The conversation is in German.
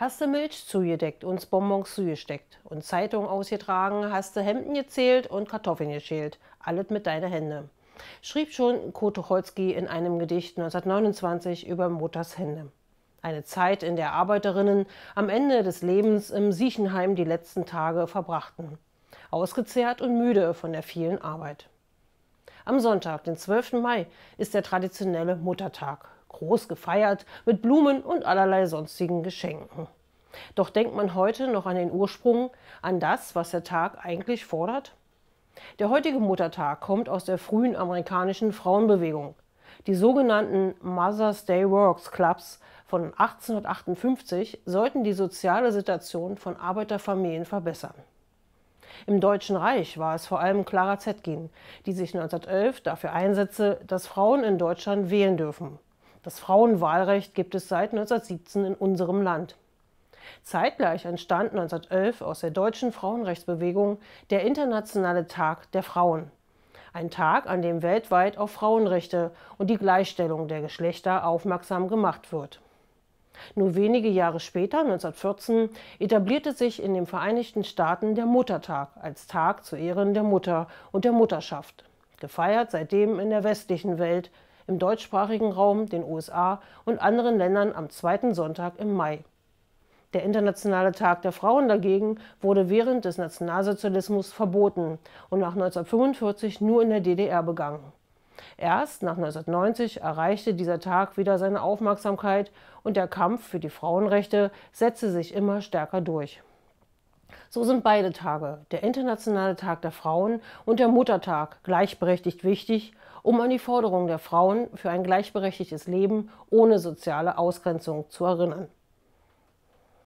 Hast du Milch zugedeckt und Bonbons zugesteckt und Zeitung ausgetragen, hast du Hemden gezählt und Kartoffeln geschält. Alles mit deinen Hände. Schrieb schon Kotucholsky in einem Gedicht 1929 über Mutters Hände. Eine Zeit, in der Arbeiterinnen am Ende des Lebens im Siechenheim die letzten Tage verbrachten. Ausgezehrt und müde von der vielen Arbeit. Am Sonntag, den 12. Mai, ist der traditionelle Muttertag groß gefeiert mit Blumen und allerlei sonstigen Geschenken. Doch denkt man heute noch an den Ursprung, an das, was der Tag eigentlich fordert? Der heutige Muttertag kommt aus der frühen amerikanischen Frauenbewegung. Die sogenannten Mother's Day Works Clubs von 1858 sollten die soziale Situation von Arbeiterfamilien verbessern. Im Deutschen Reich war es vor allem Clara Zetkin, die sich 1911 dafür einsetzte, dass Frauen in Deutschland wählen dürfen. Das Frauenwahlrecht gibt es seit 1917 in unserem Land. Zeitgleich entstand 1911 aus der deutschen Frauenrechtsbewegung der Internationale Tag der Frauen. Ein Tag, an dem weltweit auf Frauenrechte und die Gleichstellung der Geschlechter aufmerksam gemacht wird. Nur wenige Jahre später, 1914, etablierte sich in den Vereinigten Staaten der Muttertag als Tag zu Ehren der Mutter und der Mutterschaft, gefeiert seitdem in der westlichen Welt im deutschsprachigen Raum, den USA und anderen Ländern am zweiten Sonntag im Mai. Der Internationale Tag der Frauen dagegen wurde während des Nationalsozialismus verboten und nach 1945 nur in der DDR begangen. Erst nach 1990 erreichte dieser Tag wieder seine Aufmerksamkeit und der Kampf für die Frauenrechte setzte sich immer stärker durch. So sind beide Tage, der Internationale Tag der Frauen und der Muttertag, gleichberechtigt wichtig, um an die Forderungen der Frauen für ein gleichberechtigtes Leben ohne soziale Ausgrenzung zu erinnern.